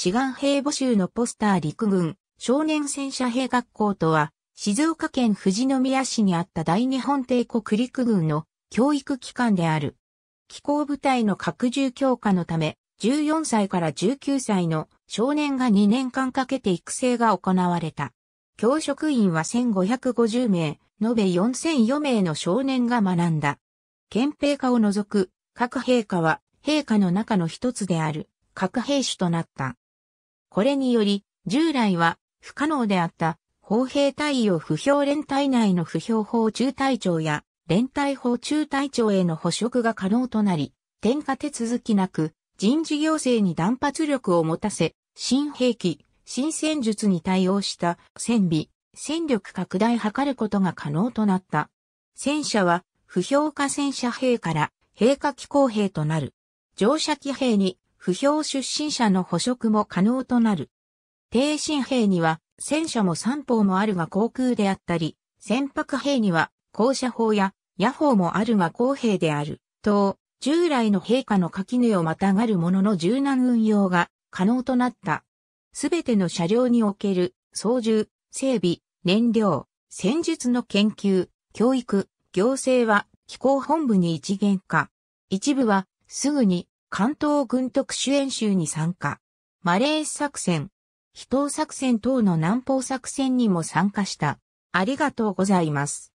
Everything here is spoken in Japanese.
志願兵募集のポスター陸軍少年戦車兵学校とは、静岡県富士宮市にあった大日本帝国陸軍の教育機関である。機構部隊の拡充強化のため、14歳から19歳の少年が2年間かけて育成が行われた。教職員は1550名、延べ4004名の少年が学んだ。憲兵科を除く、各陛下は、陛下の中の一つである、各兵種となった。これにより、従来は不可能であった砲兵隊応を不評連隊内の不評法中隊長や連隊法中隊長への捕食が可能となり、点下手続きなく人事行政に断発力を持たせ、新兵器、新戦術に対応した戦備、戦力拡大図ることが可能となった。戦車は不評化戦車兵から兵鎖機構兵となる。乗車機兵に不評出身者の捕食も可能となる。低新兵には戦車も三砲もあるが航空であったり、船舶兵には降車砲や野砲もあるが公兵である。と、従来の陛下の垣根をまたがるものの柔軟運用が可能となった。すべての車両における操縦、整備、燃料、戦術の研究、教育、行政は機構本部に一元化。一部はすぐに関東軍特殊演習に参加。マレー作戦、非党作戦等の南方作戦にも参加した。ありがとうございます。